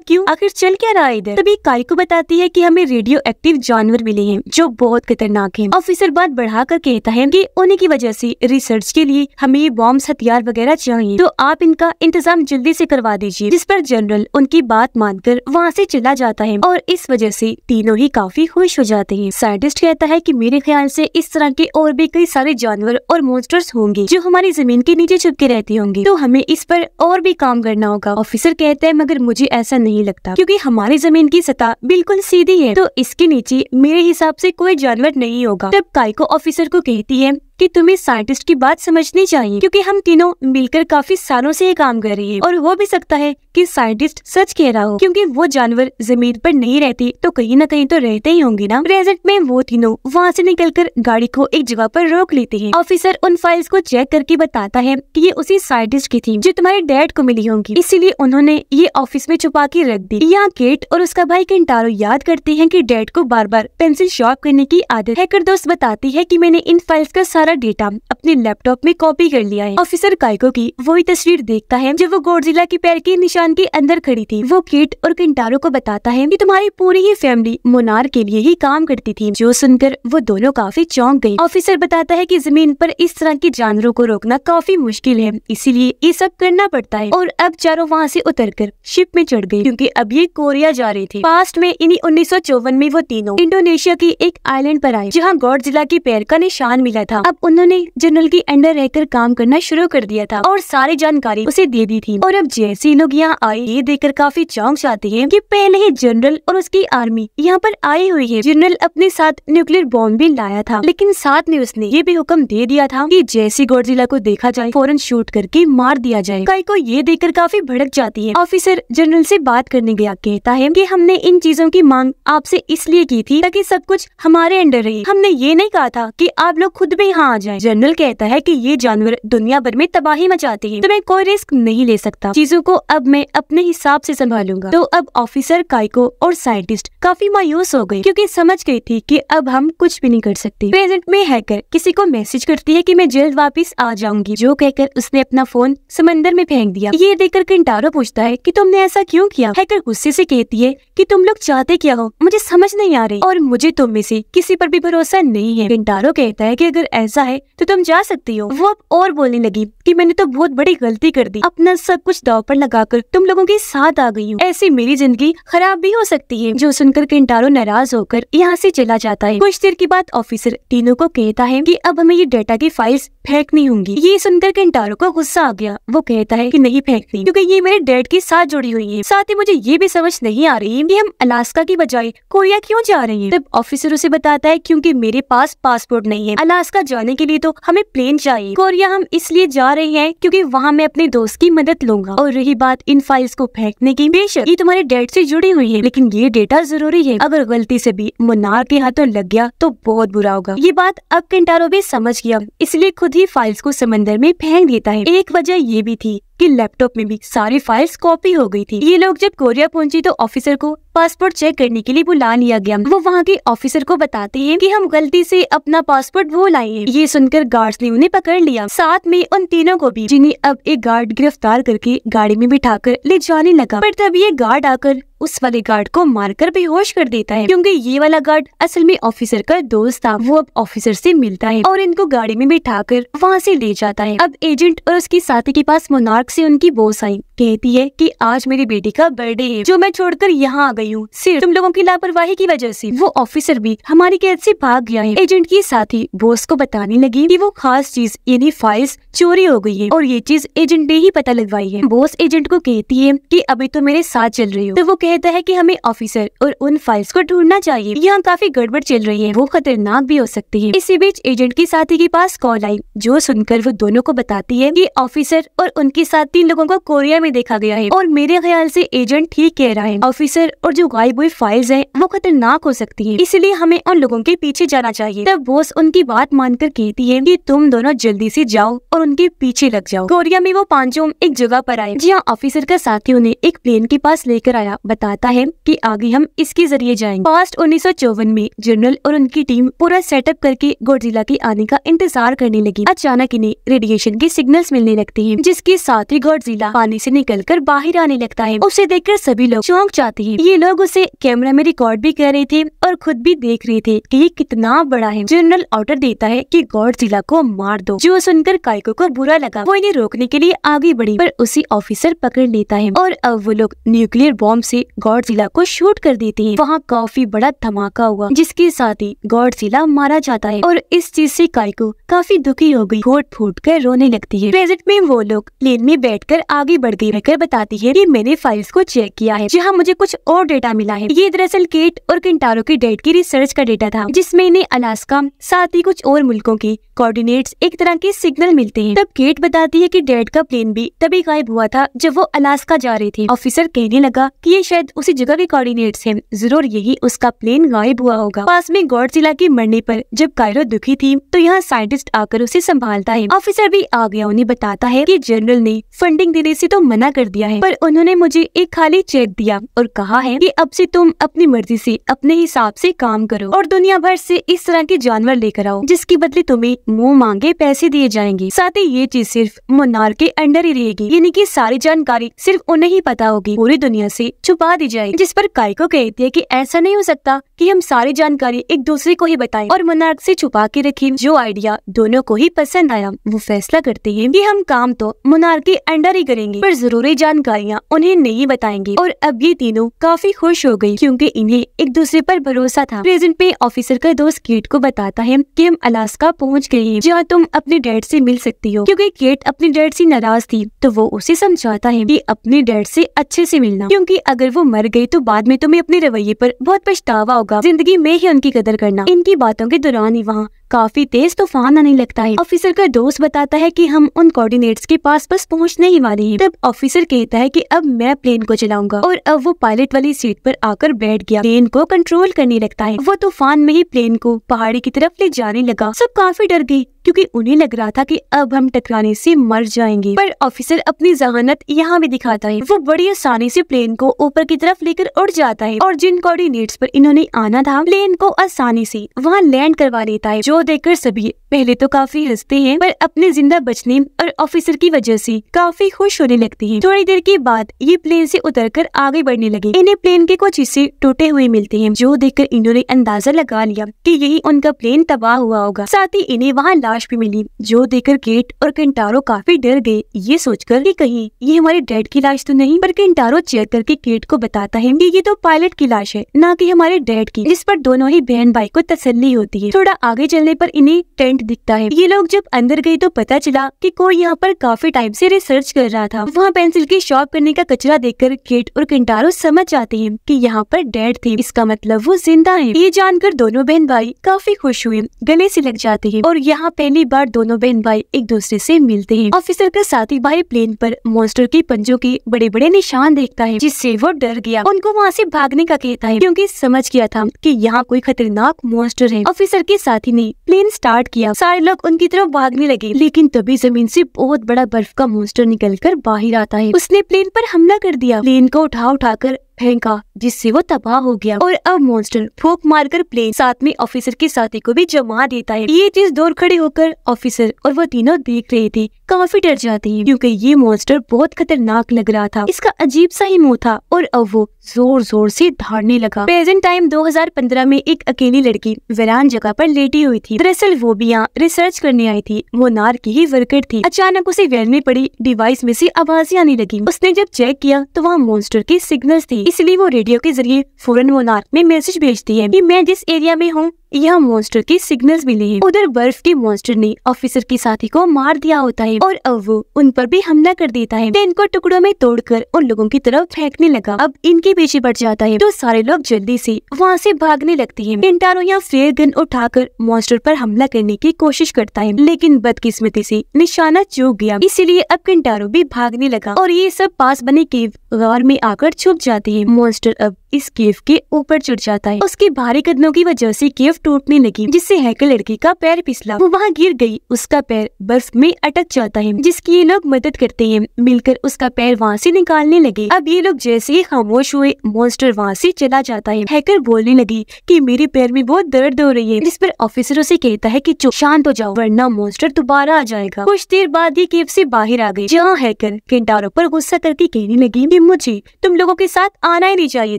Speaker 1: क्यों आखिर चल क्या रहा है इधर तभी काई को बताती है कि हमें रेडियो एक्टिव जानवर मिले हैं जो बहुत खतरनाक हैं ऑफिसर बात बढ़ाकर कहता है कि उन्हीं की वजह से रिसर्च के लिए हमें बॉम्ब हथियार वगैरह चाहिए तो आप इनका इंतजाम जल्दी ऐसी करवा दीजिए जिस पर जनरल उनकी बात मानकर वहाँ ऐसी चला जाता है और इस वजह ऐसी तीनों ही काफी खुश हो जाते हैं साइंटिस्ट कहता है की मेरे ख्याल ऐसी इस तरह के और भी कई सारे जानवर और मोस्टर्स होंगे जो हमारी जमीन के नीचे छुपके रहती होंगी तो हमें इस पर और भी काम करना होगा ऑफिसर कहते हैं मगर मुझे ऐसा नहीं लगता क्योंकि हमारी जमीन की सतह बिल्कुल सीधी है तो इसके नीचे मेरे हिसाब से कोई जानवर नहीं होगा तब काइको ऑफिसर को कहती है कि तुम्हें साइंटिस्ट की बात समझनी चाहिए क्योंकि हम तीनों मिलकर काफी सालों से ये काम कर रहे हैं और हो भी सकता है कि साइंटिस्ट सच कह रहा हो क्योंकि वो जानवर जमीन पर नहीं रहते तो कहीं ना कहीं तो रहते ही होंगे ना प्रेजेंट में वो तीनों वहाँ से निकलकर गाड़ी को एक जगह पर रोक लेते हैं ऑफिसर उन फाइल्स को चेक करके बताता है कि ये उसी साइंटिस्ट की थी जो तुम्हारे डैड को मिली होंगी इसीलिए उन्होंने ये ऑफिस में छुपा के रख दी यहाँ केट और उसका भाई किंटारो याद करते हैं की डैड को बार बार पेंसिल शॉर्प करने की आदत हैकर दोस्त बताती है की मैंने इन फाइल्स का सारा डेटा अपने लैपटॉप में कॉपी कर लिया है ऑफिसर कायको की वही तस्वीर देखता है जब वो गोडजिला के पैर के निशान दुकान के अंदर खड़ी थी वो किट और किंटारो को बताता है कि तुम्हारी पूरी ही फैमिली मोनार के लिए ही काम करती थी जो सुनकर वो दोनों काफी चौंक गयी ऑफिसर बताता है की जमीन पर इस तरह के जानवरों को रोकना काफी मुश्किल है इसीलिए ये सब करना पड़ता है और अब चारों वहाँ ऐसी उतर शिप में चढ़ गयी क्यूँकी अब ये कोरिया जा रही थी पास्ट में इन्हीं उन्नीस में वो तीनों इंडोनेशिया के एक आइलैंड पर आए जहाँ जिला के पैर का निशान मिला था अब उन्होंने जनरल के अंडर रहकर काम करना शुरू कर दिया था और सारी जानकारी उसे दे दी थी और अब जैसे लोग यहाँ यहाँ आई ये देखकर काफी चौंक जाती है कि पहले ही जनरल और उसकी आर्मी यहाँ पर आई हुई है जनरल अपने साथ न्यूक्लियर बॉम्ब भी लाया था लेकिन साथ में उसने ये भी हुक्म दे दिया था कि जैसी गौरजिला को देखा जाए फौरन शूट करके मार दिया जाए काई को ये देख काफी भड़क जाती है ऑफिसर जनरल ऐसी बात करने गया कहता है की हमने इन चीजों की मांग आपसे इसलिए की थी ताकि सब कुछ हमारे अंडर रहे हमने ये नहीं कहा था कि आप लोग खुद भी यहाँ आ जाए जनरल कहता है कि ये जानवर दुनिया भर में तबाही मचाते हैं तो मैं कोई रिस्क नहीं ले सकता चीजों को अब मैं मैं अपने हिसाब से संभालूंगा तो अब ऑफिसर काइको और साइंटिस्ट काफी मायूस हो गए क्योंकि समझ गई थी कि अब हम कुछ भी नहीं कर सकते प्रेजेंट में हैकर किसी को मैसेज करती है कि मैं जल्द वापस आ जाऊंगी जो कहकर उसने अपना फोन समंदर में फेंक दिया ये देखकर किंटारो पूछता है कि तुमने ऐसा क्यों किया हैकर गुस्से से कहती है कि तुम लोग चाहते क्या हो मुझे समझ नहीं आ रही और मुझे तुम में से किसी पर भी भरोसा नहीं है किंटारो कहता है कि अगर ऐसा है तो तुम जा सकती हो वो अब और बोलने लगी कि मैंने तो बहुत बड़ी गलती कर दी अपना सब कुछ दाव पर लगाकर तुम लोगों के साथ आ गई हूँ ऐसी मेरी जिंदगी खराब भी हो सकती है जो सुनकर किंटारो नाराज होकर यहाँ से चला जाता है कुछ देर के बाद ऑफिसर तीनों को कहता है कि अब हमें ये डेटा की फाइल्स फेंकनी होंगी ये सुनकर किंटारो को गुस्सा आ गया वो कहता है कि नहीं फेंकनी क्योंकि ये मेरे डेड के साथ जुड़ी हुई है साथ ही मुझे ये भी समझ नहीं आ रही की हम अलास्का की बजाय कोरिया क्यों जा रही है तब ऑफिसर उसे बताता है क्योंकि मेरे पास पासपोर्ट नहीं है अलास्का जाने के लिए तो हमें प्लेन चाहिए कोरिया हम इसलिए जा रहे हैं क्योंकि वहाँ मैं अपने दोस्त की मदद लूंगा और रही बात इन फाइल्स को फेंकने की बेशक ये तुम्हारे डेट से जुड़ी हुई है लेकिन ये डेटा जरूरी है अगर गलती से भी मुन्नार के हाथों लग गया तो बहुत बुरा होगा ये बात अब किंटारो भी समझ गया इसलिए खुद ही फाइल्स को समंदर में फेंक देता है एक वजह ये भी थी कि लैपटॉप में भी सारी फाइल्स कॉपी हो गई थी ये लोग जब कोरिया पहुंची तो ऑफिसर को पासपोर्ट चेक करने के लिए बुला लिया गया वो वहाँ के ऑफिसर को बताते हैं कि हम गलती से अपना पासपोर्ट भूल आए हैं ये सुनकर गार्ड्स ने उन्हें पकड़ लिया साथ में उन तीनों को भी जिन्हें अब एक गार्ड गिरफ्तार करके गाड़ी में बिठाकर ले जाने लगा पर तब ये गार्ड आकर उस वाले गार्ड को मारकर बेहोश कर देता है क्योंकि ये वाला गार्ड असल में ऑफिसर का दोस्त था वो अब ऑफिसर से मिलता है और इनको गाड़ी में बिठा कर वहाँ से ले जाता है अब एजेंट और उसके साथी के पास मोनार्क से उनकी बोस आई कहती है कि आज मेरी बेटी का बर्थडे है जो मैं छोड़कर यहाँ आ गई हूँ सिर्फ तुम लोगों की लापरवाही की वजह से वो ऑफिसर भी हमारी कैद से भाग गया है एजेंट के साथ ही बॉस को बताने लगी कि वो खास चीज यानी फाइल्स चोरी हो गई है और ये चीज एजेंट ने ही पता लगवाई है बॉस एजेंट को कहती है कि अभी तो मेरे साथ चल रही हो तो वो कहता है की हमें ऑफिसर और उन फाइल्स को ढूंढना चाहिए यहाँ काफी गड़बड़ चल रही है वो खतरनाक भी हो सकती है इसी बीच एजेंट के साथी के पास कॉल आई जो सुनकर वो दोनों को बताती है की ऑफिसर और उनके साथ तीन लोगों को कोरिया में देखा गया है और मेरे ख्याल से एजेंट ठीक कह रहा है ऑफिसर और जो गायब हुई फाइल्स हैं वो खतरनाक हो सकती है इसलिए हमें उन लोगों के पीछे जाना चाहिए तब बॉस उनकी बात मानकर कहती है की तुम दोनों जल्दी ऐसी जाओ और उनके पीछे लग जाओ कोरिया में वो पांचों एक जगह पर आए जी हाँ ऑफिसर का साथी उन्हें एक प्लेन के पास लेकर आया बताता है की आगे हम इसके जरिए जाएंगे पास्ट उन्नीस में जनरल और उनकी टीम पूरा सेटअप करके गोडजिला के आने का इंतजार करने लगी अचानक इन्हें रेडिएशन के सिग्नल्स मिलने लगते हैं जिसके साथ ही गोडजिला पानी से निकल कर बाहर आने लगता है उसे देखकर सभी लोग चौंक जाते हैं ये लोग उसे कैमरा में रिकॉर्ड भी कर रहे थे और खुद भी देख रही थी कि ये कितना बड़ा है जनरल ऑर्डर देता है कि जिला को मार दो जो सुनकर कायको को बुरा लगा वो इन्हें रोकने के लिए आगे बढ़ी पर उसी ऑफिसर पकड़ लेता है और अब वो लोग न्यूक्लियर बॉम्ब से जिला को शूट कर देते हैं वहाँ काफी बड़ा धमाका हुआ जिसके साथ ही जिला मारा जाता है और इस चीज ऐसी कायको काफी दुखी हो गई फूट फूट कर रोने लगती है प्रेजेंट में वो लोग लेन में बैठ आगे बढ़ गयी रहकर बताती है की मैंने फाइल्स को चेक किया है जहाँ मुझे कुछ और डेटा मिला है ये दरअसल केट और किंटारो के की डेट की रिसर्च का डेटा था जिसमें इन्हें अलास्का साथ ही कुछ और मुल्कों की कोऑर्डिनेट्स एक तरह के सिग्नल मिलते हैं तब गेट बताती है कि डेड का प्लेन भी तभी गायब हुआ था जब वो अलास्का जा रही थी ऑफिसर कहने लगा कि ये शायद उसी जगह के कोऑर्डिनेट्स हैं जरूर यही उसका प्लेन गायब हुआ होगा पास में गौर जिला के मरने पर जब कायरो दुखी थी तो यहाँ साइंटिस्ट आकर उसे संभालता है ऑफिसर भी आ गया उन्हें बताता है की जनरल ने फंडिंग देने ऐसी तो मना कर दिया है पर उन्होंने मुझे एक खाली चेक दिया और कहा है की अब ऐसी तुम अपनी मर्जी ऐसी अपने हिसाब हिसाब से काम करो और दुनिया भर से इस तरह के जानवर लेकर आओ जिसकी बदले तुम्हें मुंह मांगे पैसे दिए जाएंगे साथ ही ये चीज सिर्फ मुन्नार के अंडर ही रहेगी यानी कि सारी जानकारी सिर्फ उन्हें ही पता होगी पूरी दुनिया से छुपा दी जाएगी जिस पर को कहती है की ऐसा नहीं हो सकता की हम सारी जानकारी एक दूसरे को ही बताए और मुन्नार ऐसी छुपा के रखी जो आइडिया दोनों को ही पसंद आया वो फैसला करते हैं की हम काम तो मुन्नार के अंडर ही करेंगे पर जरूरी जानकारियाँ उन्हें नहीं बताएंगे और अब ये तीनों काफी खुश हो गयी क्यूँकी इन्हें एक दूसरे आरोप भरोसा था प्रेजेंट में ऑफिसर का दोस्त केट को बताता है कि हम अलास्का पहुंच गए हैं जहां तुम अपने डैड से मिल सकती हो क्योंकि केट अपने डैड से नाराज थी तो वो उसे समझाता है कि अपने डैड से अच्छे से मिलना क्योंकि अगर वो मर गई तो बाद में तुम्हें अपने रवैये पर बहुत पछतावा होगा जिंदगी में ही उनकी कदर करना इनकी बातों के दौरान ही वहाँ काफी तेज तूफान आने लगता है ऑफिसर का दोस्त बताता है कि हम उन कोऑर्डिनेट्स के पास बस पहुंचने ही वाले हैं तब ऑफिसर कहता है कि अब मैं प्लेन को चलाऊंगा और अब वो पायलट वाली सीट पर आकर बैठ गया प्लेन को कंट्रोल करने लगता है वो तूफान में ही प्लेन को पहाड़ी की तरफ ले जाने लगा सब काफी डर गयी क्योंकि उन्हें लग रहा था कि अब हम टकराने से मर जाएंगे पर ऑफिसर अपनी जहानत यहाँ भी दिखाता है वो बड़ी आसानी से प्लेन को ऊपर की तरफ लेकर उड़ जाता है और जिन कोऑर्डिनेट्स पर इन्होंने आना था प्लेन को आसानी से वहाँ लैंड करवा लेता है जो देखकर सभी पहले तो काफी हंसते हैं पर अपने जिंदा बचने और ऑफिसर की वजह से काफी खुश होने लगते हैं थोड़ी देर के बाद ये प्लेन से उतरकर आगे बढ़ने लगे इन्हें प्लेन के कुछ हिस्से टूटे हुए मिलते हैं जो देखकर इन्होंने अंदाजा लगा लिया कि यही उनका प्लेन तबाह हुआ होगा साथ ही इन्हें वहाँ लाश भी मिली जो देखकर गेट और किंटारो काफी डर गए ये सोचकर की कहीं ये हमारे डैड की लाश तो नहीं पर किंटारो चेयर करके गेट को बताता है ये तो पायलट की लाश है न की हमारे डैड की जिस पर दोनों ही बहन भाई को तसली होती है थोड़ा आगे चलने निकलने पर इन्हें टेंट दिखता है ये लोग जब अंदर गए तो पता चला कि कोई यहाँ पर काफी टाइम से रिसर्च कर रहा था वहाँ पेंसिल की शॉप करने का कचरा देखकर केट और किंटारो समझ जाते हैं कि यहाँ पर डेड थे इसका मतलब वो जिंदा है ये जानकर दोनों बहन भाई काफी खुश हुए गले से लग जाते हैं और यहाँ पहली बार दोनों बहन भाई एक दूसरे से मिलते हैं ऑफिसर का साथी भाई प्लेन पर मॉन्स्टर के पंजों के बड़े बड़े निशान देखता है जिससे वो डर गया उनको वहाँ से भागने का कहता है क्योंकि समझ गया था कि यहाँ कोई खतरनाक मॉन्स्टर है ऑफिसर के साथी ने प्लेन स्टार्ट किया सारे लोग उनकी तरफ भागने लगे लेकिन तभी जमीन से बहुत बड़ा बर्फ का मोस्टर निकलकर बाहर आता है उसने प्लेन पर हमला कर दिया प्लेन को उठा उठाकर फेंका जिससे वो तबाह हो गया और अब मॉन्स्टर फूक मारकर प्लेन साथ में ऑफिसर के साथी को भी जमा देता है ये चीज दूर खड़े होकर ऑफिसर और वो तीनों देख रहे थे काफी डर जाते हैं क्योंकि ये मॉन्स्टर बहुत खतरनाक लग रहा था इसका अजीब सा ही मुंह था और अब वो जोर जोर से धाड़ने लगा प्रेजेंट टाइम 2015 में एक अकेली लड़की वेरान जगह पर लेटी हुई थी दरअसल वो भी यहाँ रिसर्च करने आई थी वो नार की ही वर्कर थी अचानक उसे वैन में पड़ी डिवाइस में से आवाजें आने लगी उसने जब चेक किया तो वहाँ मॉन्स्टर के सिग्नल थे इसलिए वो रेडियो के जरिए फोरन मोनार में मैसेज भेजती है कि मैं जिस एरिया में हूँ यह मॉन्स्टर की सिग्नल्स मिले हैं उधर बर्फ के मॉन्स्टर ने ऑफिसर के साथी को मार दिया होता है और अब वो उन पर भी हमला कर देता है टेन को टुकड़ों में तोड़कर उन लोगों की तरफ फेंकने लगा अब इनके पीछे बढ़ जाता है तो सारे लोग जल्दी से वहाँ से भागने लगते हैं टिंटारो यहाँ फेयर गन उठाकर मॉन्स्टर पर हमला करने की कोशिश करता है लेकिन बदकिस्मती से निशाना चूक गया इसीलिए अब किंटारो भी भागने लगा और ये सब पास बने केव गार में आकर छुप जाती है मॉन्स्टर अब इस केव के ऊपर चढ़ जाता है उसके भारी कदमों की वजह से केव टूटने लगी जिससे हैकर लड़की का पैर पिसला वो वहाँ गिर गई उसका पैर बर्फ में अटक जाता है जिसकी ये लोग मदद करते हैं मिलकर उसका पैर वहाँ से निकालने लगे अब ये लोग जैसे ही खामोश हुए मॉन्स्टर वहाँ से चला जाता है हैकर बोलने लगी कि मेरे पैर में बहुत दर्द हो रही है जिस पर ऑफिसर उसे कहता है कि चुप शांत हो जाओ वरना मॉन्स्टर दोबारा आ जाएगा कुछ देर बाद ये केव से बाहर आ गई जहाँ हैकर किंडारों पर गुस्सा करके कहने लगी कि मुझे तुम लोगों के साथ आना ही नहीं चाहिए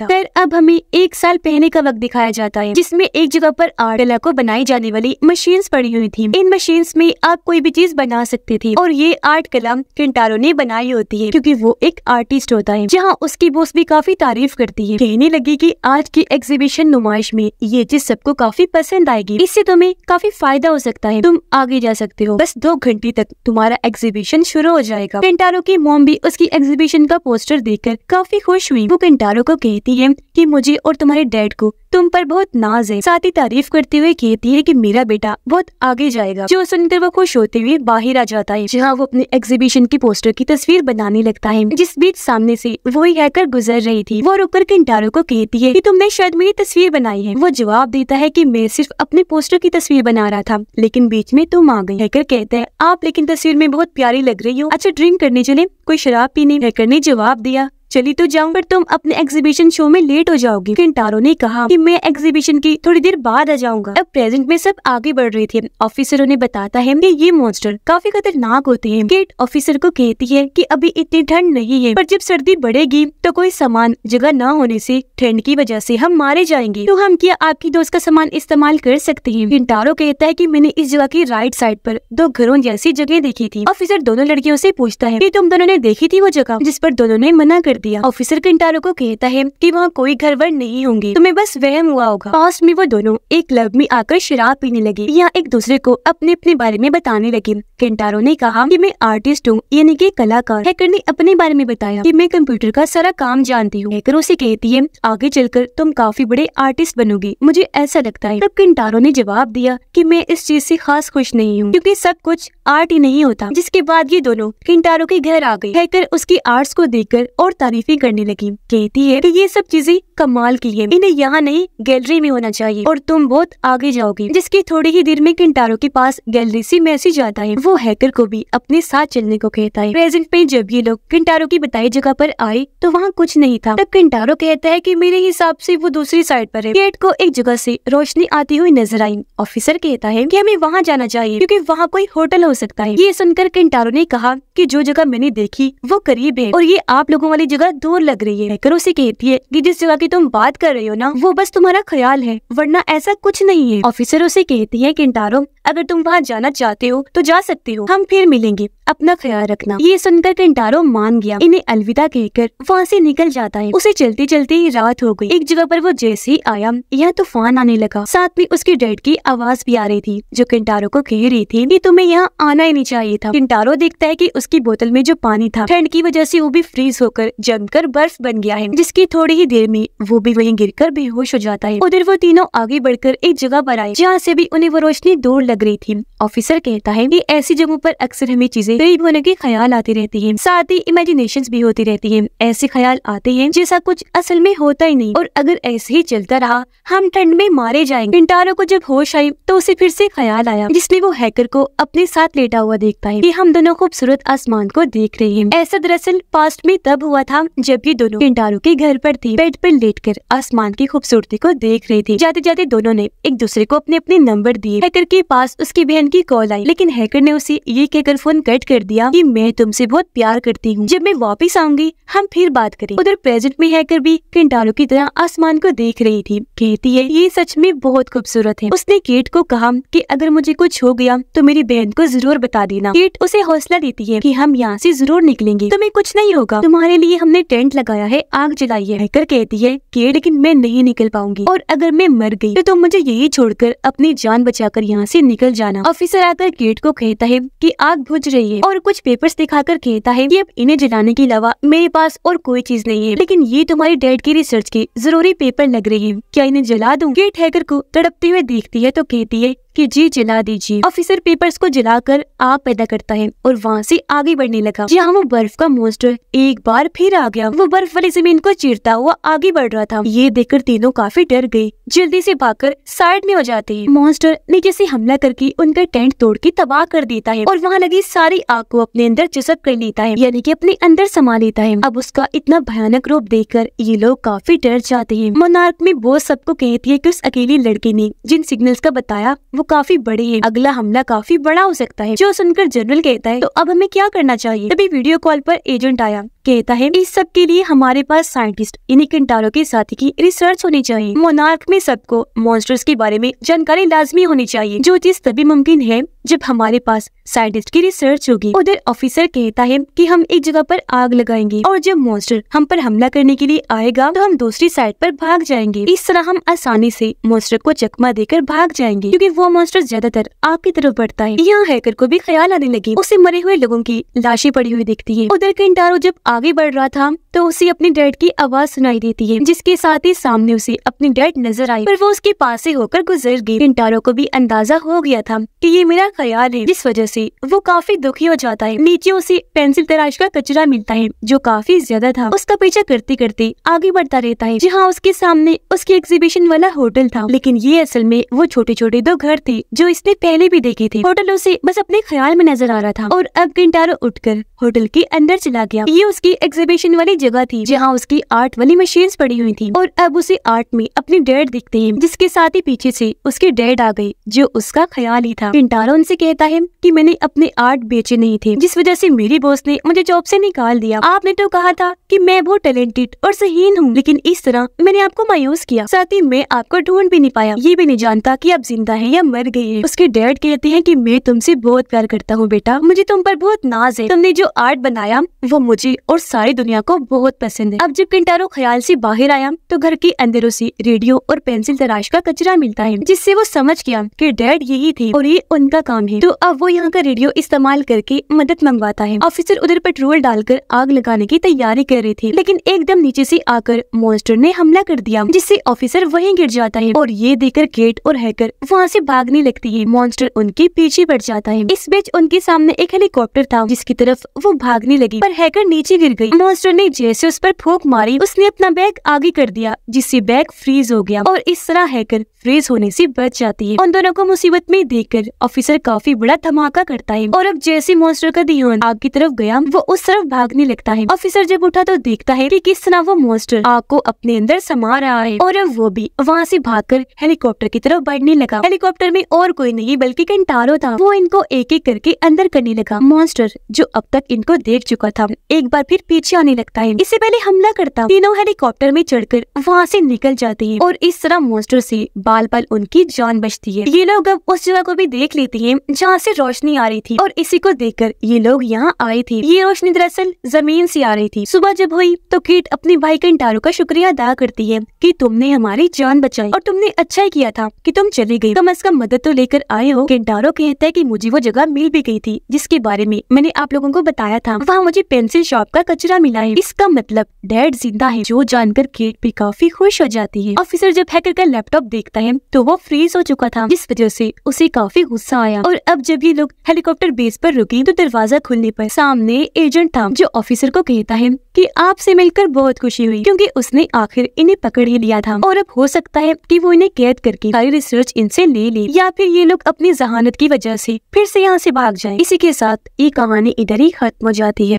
Speaker 1: था पर अब हमें एक साल पहले का वक्त दिखाया जाता है जिसमे एक जगह पर पर आठ कला को बनाई जाने वाली मशीन पड़ी हुई थी इन मशीन में आप कोई भी चीज बना सकती थी और ये आर्ट कलम किंटारो ने बनाई होती है क्यूँकी वो एक आर्टिस्ट होता है जहाँ उसकी बोस भी काफी तारीफ करती है कहने लगी की आज की एग्जीबिशन नुमाइश में ये चीज सबको काफी पसंद आएगी इससे तुम्हें काफी फायदा हो सकता है तुम आगे जा सकते हो बस दो घंटे तक तुम्हारा एग्जीबिशन शुरू हो जाएगा किंटारो की मोम भी उसकी एग्जीबिशन का पोस्टर देखकर काफी खुश हुई वो किंटारो को कहती है कि मुझे और तुम्हारे डैड को तुम पर बहुत नाज है साथ ही तारीफ करते हुए कहती है कि मेरा बेटा बहुत आगे जाएगा जो सुनकर वो खुश होते हुए बाहर आ जाता है जहाँ वो अपने एग्जीबिशन की पोस्टर की तस्वीर बनाने लगता है जिस बीच सामने से ही हैकर गुजर रही थी वो रुककर किंटारो को कहती है कि तुमने शायद मेरी तस्वीर बनाई है वो जवाब देता है कि मैं सिर्फ अपने पोस्टर की तस्वीर बना रहा था लेकिन बीच में तुम आ गई हैकर कहते हैं आप लेकिन तस्वीर में बहुत प्यारी लग रही हो अच्छा ड्रिंक करने चले कोई शराब पीने हैकर ने जवाब दिया चली तो जाऊँ पर तुम अपने एग्जीबिशन शो में लेट हो जाओगी किंटारो ने कहा कि मैं एग्जीबिशन की थोड़ी देर बाद आ जाऊंगा अब प्रेजेंट में सब आगे बढ़ रहे थे ऑफिसर उन्हें बताता है कि ये मॉन्स्टर काफी खतरनाक होते हैं गेट ऑफिसर को कहती है कि अभी इतनी ठंड नहीं है पर जब सर्दी बढ़ेगी तो कोई सामान जगह न होने ऐसी ठंड की वजह ऐसी हम मारे जाएंगे तो हम क्या आपकी दोस्त का सामान इस्तेमाल कर सकते हैं किंटारो कहता है की मैंने इस जगह की राइट साइड आरोप दो घरों जैसी जगह देखी थी ऑफिसर दोनों लड़कियों ऐसी पूछता है की तुम दोनों ने देखी थी वो जगह जिस पर दोनों ने मना कर दी दिया ऑफिसर किंटारो को कहता है कि वहाँ कोई घर वर नहीं होंगे तुम्हें बस वहम हुआ होगा पास में वो दोनों एक क्लब में आकर शराब पीने लगे या एक दूसरे को अपने अपने बारे में बताने लगे किंटारो ने कहा कि मैं आर्टिस्ट हूँ यानी कि कलाकार हैकर ने अपने बारे में बताया कि मैं कंप्यूटर का सारा काम जानती हूँ हैकर उसे कहती है आगे चलकर तुम काफी बड़े आर्टिस्ट बनोगी मुझे ऐसा लगता है तब किंटारो ने जवाब दिया की मैं इस चीज से खास खुश नहीं हूँ क्यूँकी सब कुछ आर्ट ही नहीं होता जिसके बाद ये दोनों किंटारो के घर आ गए हैकर उसकी आर्ट्स को देखकर और तारीफें करने लगी कहती है कि तो ये सब चीजें कमाल की है इन्हें यहाँ नहीं गैलरी में होना चाहिए और तुम बहुत आगे जाओगी जिसकी थोड़ी ही देर में किंटारो के पास गैलरी से मैसेज जाता है वो हैकर को भी अपने साथ चलने को कहता है प्रेजेंट में जब ये लोग किंटारो की बताई जगह पर आए तो वहाँ कुछ नहीं था तब किंटारो कहता है की मेरे हिसाब से वो दूसरी साइड पर है गेट को एक जगह ऐसी रोशनी आती हुई नजर आई ऑफिसर कहता है की हमें वहाँ जाना चाहिए क्यूँकी वहाँ कोई होटल हो सकता है ये सुनकर किंटारो ने कहा की जो जगह मैंने देखी वो करीब है और ये आप लोगों वाली जगह दूर लग रही है हैकर उसे कहती है की जिस जगह की भी तुम बात कर रहे हो ना वो बस तुम्हारा ख्याल है वरना ऐसा कुछ नहीं है ऑफिसर उसे कहती है किंटारो अगर तुम वहाँ जाना चाहते हो तो जा सकते हो हम फिर मिलेंगे अपना ख्याल रखना ये सुनकर कंटारो मान गया इन्हें अलविदा कहकर वहाँ से निकल जाता है उसे चलते चलते रात हो गई एक जगह पर वो जैसे ही आया यहाँ तूफान आने लगा साथ में उसके डैड की आवाज भी आ रही थी जो किंटारो को कह रही थी की तुम्हें यहाँ आना ही नहीं चाहिए था किंटारो देखता है की उसकी बोतल में जो पानी था ठंड की वजह से वो भी फ्रीज होकर जमकर बर्फ बन गया है जिसकी थोड़ी ही देर में वो भी गिर कर बेहोश हो जाता है उधर वो तीनों आगे बढ़कर एक जगह पर आए जहाँ से भी उन्हें वो रोशनी दूर लग रही थी ऑफिसर कहता है की ऐसी जगहों पर अक्सर हमें चीजें कई होने के ख्याल आते रहते हैं साथ ही इमेजिनेशन भी होती रहती है ऐसे ख्याल आते हैं जैसा कुछ असल में होता ही नहीं और अगर ऐसे ही चलता रहा हम ठंड में मारे जाएंगे पिंटारो को जब होश आई तो उसे फिर से ख्याल आया जिसमें वो हैकर को अपने साथ लेटा हुआ देखता है कि हम दोनों खूबसूरत आसमान को देख रहे हैं ऐसा दरअसल पास्ट में तब हुआ था जब ये दोनों पिंटारो के घर पर थी बेड पर लेट आसमान की खूबसूरती को देख रहे थी जाते जाते दोनों ने एक दूसरे को अपने अपने नंबर दिए हैकर के पास उसकी बहन की कॉल आई लेकिन हैकर ने उसे ये कहकर फोन कट कर दिया कि मैं तुमसे बहुत प्यार करती हूँ जब मैं वापस आऊंगी हम फिर बात करें उधर प्रेजेंट में हैकर भी कंटालों की तरह आसमान को देख रही थी कहती है ये सच में बहुत खूबसूरत है उसने केट को कहा की अगर मुझे कुछ हो गया तो मेरी बहन को जरूर बता देना केट उसे हौसला देती है की हम यहाँ ऐसी जरूर निकलेंगे तुम्हें कुछ नहीं होगा तुम्हारे लिए हमने टेंट लगाया है आग जलाई है हैकर कहती है की लेकिन मैं नहीं निकल पाऊंगी और अगर मैं मर गई तो तुम मुझे यही छोड़कर अपनी जान बचाकर यहाँ से निकल जाना ऑफिसर आकर गेट को कहता है कि आग बुझ रही है है और कुछ पेपर्स दिखाकर कहता है कि अब इन्हें जलाने के अलावा मेरे पास और कोई चीज नहीं है लेकिन ये तुम्हारे डैड की रिसर्च के जरूरी पेपर लग रही है क्या इन्हें जला दूं गेट हैकर को तड़पते हुए देखती है तो कहती है कि जी जला दीजिए ऑफिसर पेपर्स को जलाकर आग पैदा करता है और वहाँ से आगे बढ़ने लगा यहाँ वो बर्फ का मोस्टर एक बार फिर आ गया वो बर्फ वाली जमीन को चीरता हुआ आगे बढ़ रहा था ये देखकर तीनों काफी डर गए जल्दी से भागकर साइड में हो जाते हैं मॉन्स्टर नीचे से हमला करके उनका टेंट तोड़ के तबाह कर देता है और वहाँ लगी सारी आग को अपने अंदर चुसप कर लेता है यानी की अपने अंदर समा लेता है अब उसका इतना भयानक रूप कर ये लोग काफी डर जाते हैं मोनार्क में वो सबको कहती है की उस अकेली लड़की ने जिन सिग्नल का बताया वो काफी बड़ी है अगला हमला काफी बड़ा हो सकता है जो सुनकर जनरल कहता है तो अब हमें क्या करना चाहिए तभी वीडियो कॉल पर एजेंट आया कहता है इस सब के लिए हमारे पास साइंटिस्ट इन्हीं किंटारो के साथी की रिसर्च होनी चाहिए मोनार्क में सबको मॉन्स्टर्स के बारे में जानकारी लाजमी होनी चाहिए जो चीज तभी मुमकिन है जब हमारे पास साइंटिस्ट की रिसर्च होगी उधर ऑफिसर कहता है कि हम एक जगह पर आग लगाएंगे और जब मॉन्स्टर हम पर हमला करने के लिए आएगा तो हम दूसरी साइड पर भाग जाएंगे इस तरह हम आसानी से मॉन्स्टर को चकमा देकर भाग जाएंगे क्योंकि वो मॉन्स्टर ज्यादातर आपकी तरफ बढ़ता है यहाँ हैकर को भी ख्याल आने लगी उसे मरे हुए लोगों की लाशें पड़ी हुई दिखती है उधर किंटारो जब आगे बढ़ रहा था तो उसे अपने डैड की आवाज सुनाई देती है जिसके साथ ही सामने उसे अपनी डैड नजर आई पर वो उसके पास से होकर गुजर गई किंटारो को भी अंदाजा हो गया था कि ये मेरा ख्याल है जिस वजह से वो काफी दुखी हो जाता है नीचे उसे पेंसिल तराश का कचरा मिलता है जो काफी ज्यादा था उसका पीछा करते करते आगे बढ़ता रहता है जहाँ उसके सामने उसके एग्जीबिशन वाला होटल था लेकिन ये असल में वो छोटे छोटे दो घर थे जो इसने पहले भी देखे थे होटलों से बस अपने ख्याल में नजर आ रहा था और अब गिंटारो उठकर होटल के अंदर चला गया ये उसकी एग्जीबिशन वाली जगह थी जहाँ उसकी आर्ट वाली मशीन पड़ी हुई थी और अब उसे आर्ट में अपने डेड दिखते है जिसके साथ ही पीछे ऐसी उसके डेड आ गयी जो उसका ख्याल ही था गिंटारो उनसे कहता है की मैंने अपने आर्ट बेचे नहीं थे जिस वजह ऐसी मेरी बॉस ने मुझे जॉब ऐसी निकाल दिया आपने तो कहा था कि मैं बहुत टैलेंटेड और सहीन हूँ लेकिन इस तरह मैंने आपको मायूस किया साथ ही मैं आपको ढूंढ भी नहीं पाया ये भी नहीं जानता की आप जिंदा है या मर गई है उसके डैड कहते हैं कि मैं तुमसे बहुत प्यार करता हूँ बेटा मुझे तुम पर बहुत नाज है तुमने जो आर्ट बनाया वो मुझे और सारी दुनिया को बहुत पसंद है अब जब किंटारो ख्याल से बाहर आया तो घर के अंदर उसे रेडियो और पेंसिल तराश का कचरा मिलता है जिससे वो समझ गया कि डैड यही थे और ये उनका काम है तो अब वो यहाँ का रेडियो इस्तेमाल करके मदद मंगवाता है ऑफिसर उधर पेट्रोल डालकर आग लगाने की तैयारी कर रहे थे लेकिन एकदम नीचे से आकर मॉन्स्टर ने हमला कर दिया जिससे ऑफिसर वहीं गिर जाता है और ये देखकर गेट और हैकर वहाँ से भाग भागने लगती है मॉन्स्टर उनके पीछे बढ़ जाता है इस बीच उनके सामने एक हेलीकॉप्टर था जिसकी तरफ वो भागने लगी पर हैकर नीचे गिर गई मॉन्स्टर ने जैसे उस पर फूक मारी उसने अपना बैग आगे कर दिया जिससे बैग फ्रीज हो गया और इस तरह हैकर फ्रीज होने से बच जाती है उन दोनों को मुसीबत में कर ऑफिसर काफी बड़ा धमाका करता है और अब जैसे मॉन्स्टर का ध्यान आग की तरफ गया वो उस तरफ भागने लगता है ऑफिसर जब उठा तो देखता है कि किस तरह वो मॉन्स्टर आग को अपने अंदर समा रहा है और अब वो भी वहाँ से भागकर हेलीकॉप्टर की तरफ बढ़ने लगा हेलीकॉप्टर घर में और कोई नहीं बल्कि कंटारो था वो इनको एक एक करके अंदर करने लगा मॉन्स्टर जो अब तक इनको देख चुका था एक बार फिर पीछे आने लगता है इससे पहले हमला करता तीनों हेलीकॉप्टर में चढ़कर वहाँ से निकल जाते हैं और इस तरह मॉन्स्टर से बाल बाल उनकी जान बचती है ये लोग अब उस जगह को भी देख लेते हैं जहाँ से रोशनी आ रही थी और इसी को कर ये लोग यहाँ आए थे ये रोशनी दरअसल जमीन से आ रही थी सुबह जब हुई तो कीट अपने भाई कंटारो का शुक्रिया अदा करती है की तुमने हमारी जान बचाई और तुमने अच्छा ही किया था की तुम चली गयी कम अज कम मदद तो लेकर आए हो केंटारो कहता है कि मुझे वो जगह मिल भी गई थी जिसके बारे में मैंने आप लोगों को बताया था वहाँ मुझे पेंसिल शॉप का कचरा मिला है इसका मतलब डैड जिंदा है जो जानकर केट भी काफी खुश हो जाती है ऑफिसर जब हैकर का लैपटॉप देखता है तो वो फ्रीज हो चुका था जिस वजह से उसे काफी गुस्सा आया और अब जब ये लोग हेलीकॉप्टर बेस पर रुके तो दरवाजा खुलने पर सामने एजेंट था जो ऑफिसर को कहता है कि आपसे मिलकर बहुत खुशी हुई क्योंकि उसने आखिर इन्हें पकड़ ही लिया था और अब हो सकता है कि वो इन्हें कैद करके सारी रिसर्च इनसे ले ले या फिर ये लोग अपनी जहानत की वजह से फिर से यहाँ से भाग जाए इसी के साथ ये कहानी इधर ही खत्म हो जाती है